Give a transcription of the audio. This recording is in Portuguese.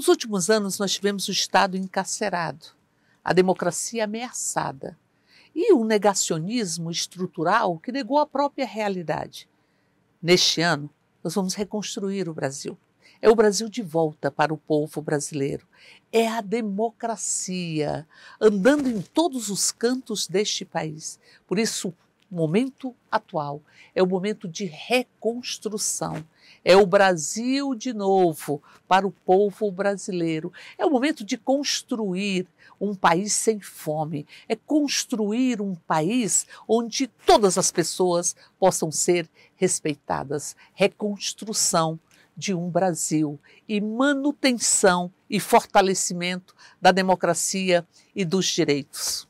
Nos últimos anos, nós tivemos o Estado encarcerado, a democracia ameaçada e o negacionismo estrutural que negou a própria realidade. Neste ano, nós vamos reconstruir o Brasil. É o Brasil de volta para o povo brasileiro. É a democracia andando em todos os cantos deste país. Por isso, momento atual, é o momento de reconstrução. É o Brasil de novo para o povo brasileiro. É o momento de construir um país sem fome. É construir um país onde todas as pessoas possam ser respeitadas. Reconstrução de um Brasil e manutenção e fortalecimento da democracia e dos direitos.